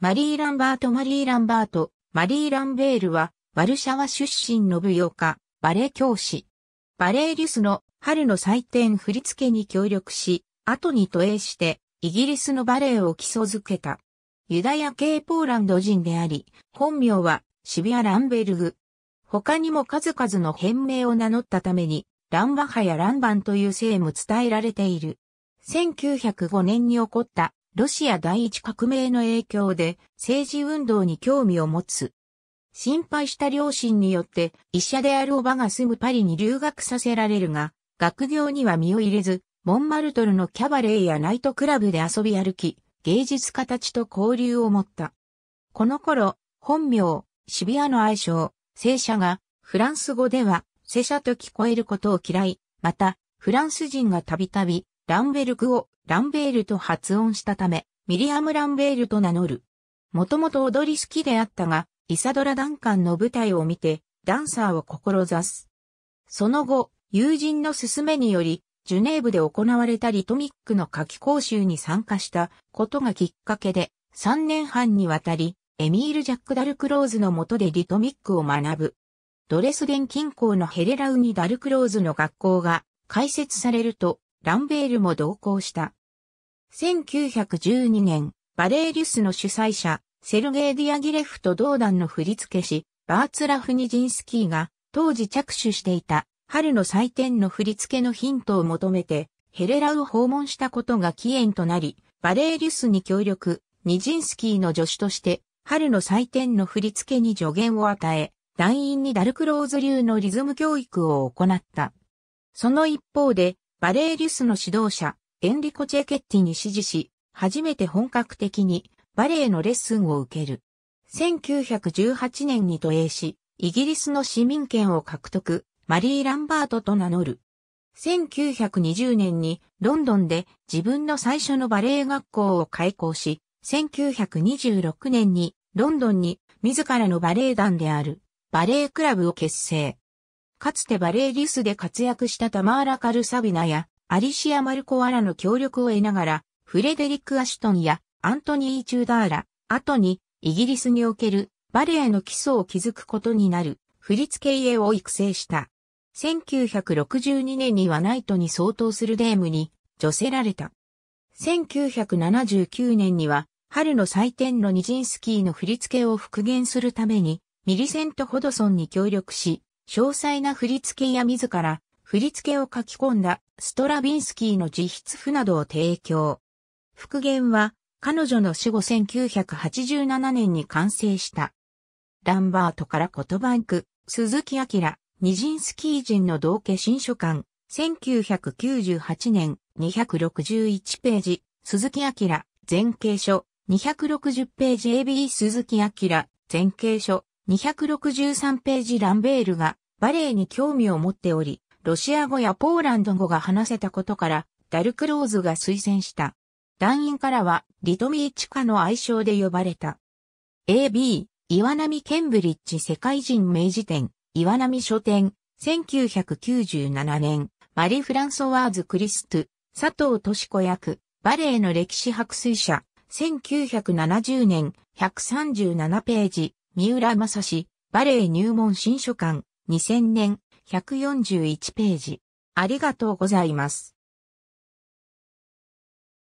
マリー・ランバート・マリー・ランバート、マリー・ランベールは、ワルシャワ出身の舞踊家、バレエ教師。バレエリュスの春の祭典振付に協力し、後に都営して、イギリスのバレエを基礎づけた。ユダヤ系ポーランド人であり、本名はシビア・ランベルグ。他にも数々の変名を名乗ったために、ランバハやランバンという姓も伝えられている。1905年に起こったロシア第一革命の影響で政治運動に興味を持つ。心配した両親によって医者であるおばが住むパリに留学させられるが、学業には身を入れず、モンマルトルのキャバレーやナイトクラブで遊び歩き、芸術家たちと交流を持った。この頃、本名、シビアの愛称、聖者が、フランス語では、聖者と聞こえることを嫌い、また、フランス人がたびたび、ランベルクをランベールと発音したため、ミリアム・ランベールと名乗る。もともと踊り好きであったが、イサドラ・ダンカンの舞台を見て、ダンサーを志す。その後、友人の勧めにより、ジュネーブで行われたリトミックの夏季講習に参加したことがきっかけで、3年半にわたり、エミール・ジャック・ダルクローズの下でリトミックを学ぶ。ドレスデン近郊のヘレラウニ・ダルクローズの学校が開設されると、ランベールも同行した。1912年、バレーリュスの主催者、セルゲイ・ディアギレフと同団の振付師、バーツラフニジンスキーが、当時着手していた、春の祭典の振付のヒントを求めて、ヘレラを訪問したことが起源となり、バレーリュスに協力、ニジンスキーの助手として、春の祭典の振付に助言を与え、団員にダルクローズ流のリズム教育を行った。その一方で、バレーリュスの指導者、エンリコ・チェケッティに指示し、初めて本格的にバレエのレッスンを受ける。1918年に都営し、イギリスの市民権を獲得、マリー・ランバートと名乗る。1920年にロンドンで自分の最初のバレエ学校を開校し、1926年にロンドンに自らのバレエ団であるバレエクラブを結成。かつてバレーリスで活躍したタマーラ・カルサビナやアリシア・マルコアラの協力を得ながら、フレデリック・アシュトンやアントニー・チューダーラ、後にイギリスにおけるバレエの基礎を築くことになる振付家を育成した。1962年にはナイトに相当するデームに助せられた。1979年には春の祭典のニジンスキーの振付を復元するためにミリセント・ホドソンに協力し、詳細な振付や自ら振付を書き込んだストラビンスキーの自筆譜などを提供。復元は彼女の死後1987年に完成した。ランバートからコトバンク、鈴木明、ニジンスキー人の同家新書館、1998年261ページ、鈴木明、前景書、260ページ AB 鈴木明、前景書、263ページランベールがバレエに興味を持っており、ロシア語やポーランド語が話せたことから、ダルクローズが推薦した。団員からは、リトミーチカの愛称で呼ばれた。AB、岩波ケンブリッジ世界人名治典、岩波書店、1997年、マリ・フランソワーズ・クリスト、佐藤敏子役、バレエの歴史白水社、1970年、137ページ、三浦正史、バレエ入門新書館、2000年、141ページ。ありがとうございます。